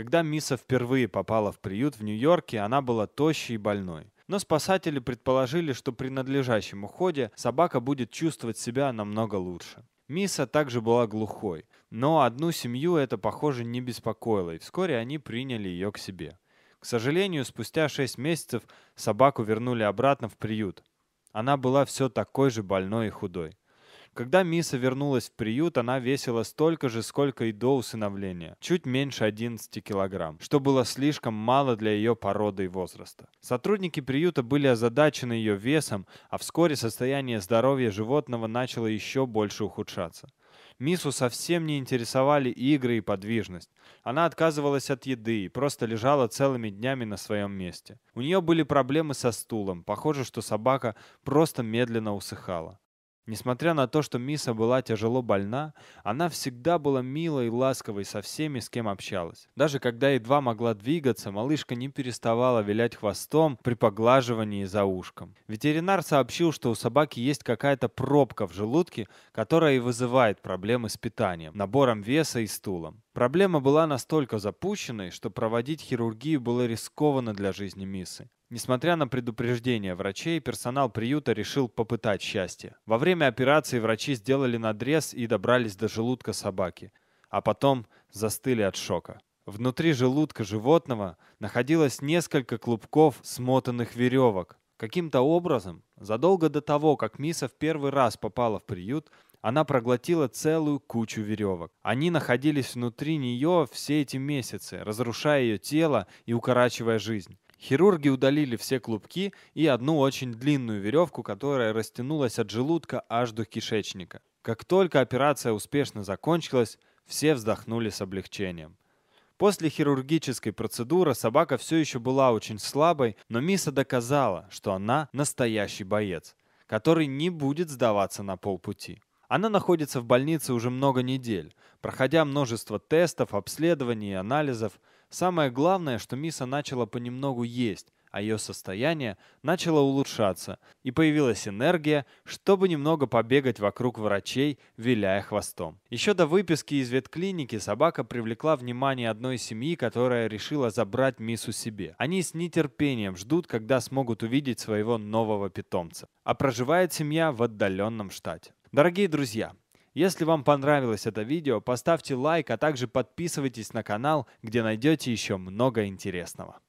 Когда Миса впервые попала в приют в Нью-Йорке, она была тощей и больной. Но спасатели предположили, что при надлежащем уходе собака будет чувствовать себя намного лучше. Миса также была глухой, но одну семью это, похоже, не беспокоило, и вскоре они приняли ее к себе. К сожалению, спустя 6 месяцев собаку вернули обратно в приют. Она была все такой же больной и худой. Когда Миса вернулась в приют, она весила столько же, сколько и до усыновления, чуть меньше 11 килограмм, что было слишком мало для ее породы и возраста. Сотрудники приюта были озадачены ее весом, а вскоре состояние здоровья животного начало еще больше ухудшаться. Мису совсем не интересовали игры и подвижность. Она отказывалась от еды и просто лежала целыми днями на своем месте. У нее были проблемы со стулом. Похоже, что собака просто медленно усыхала. Несмотря на то, что Миса была тяжело больна, она всегда была милой и ласковой со всеми, с кем общалась. Даже когда едва могла двигаться, малышка не переставала вилять хвостом при поглаживании за ушком. Ветеринар сообщил, что у собаки есть какая-то пробка в желудке, которая и вызывает проблемы с питанием, набором веса и стулом. Проблема была настолько запущенной, что проводить хирургию было рискованно для жизни Мисы. Несмотря на предупреждения врачей, персонал приюта решил попытать счастье. Во время операции врачи сделали надрез и добрались до желудка собаки, а потом застыли от шока. Внутри желудка животного находилось несколько клубков смотанных веревок. Каким-то образом, задолго до того, как Миса в первый раз попала в приют, она проглотила целую кучу веревок. Они находились внутри нее все эти месяцы, разрушая ее тело и укорачивая жизнь. Хирурги удалили все клубки и одну очень длинную веревку, которая растянулась от желудка аж до кишечника. Как только операция успешно закончилась, все вздохнули с облегчением. После хирургической процедуры собака все еще была очень слабой, но Миса доказала, что она настоящий боец, который не будет сдаваться на полпути. Она находится в больнице уже много недель, проходя множество тестов, обследований и анализов. Самое главное, что Миса начала понемногу есть, а ее состояние начало улучшаться, и появилась энергия, чтобы немного побегать вокруг врачей, виляя хвостом. Еще до выписки из ветклиники собака привлекла внимание одной семьи, которая решила забрать Мису себе. Они с нетерпением ждут, когда смогут увидеть своего нового питомца. А проживает семья в отдаленном штате. Дорогие друзья, если вам понравилось это видео, поставьте лайк, а также подписывайтесь на канал, где найдете еще много интересного.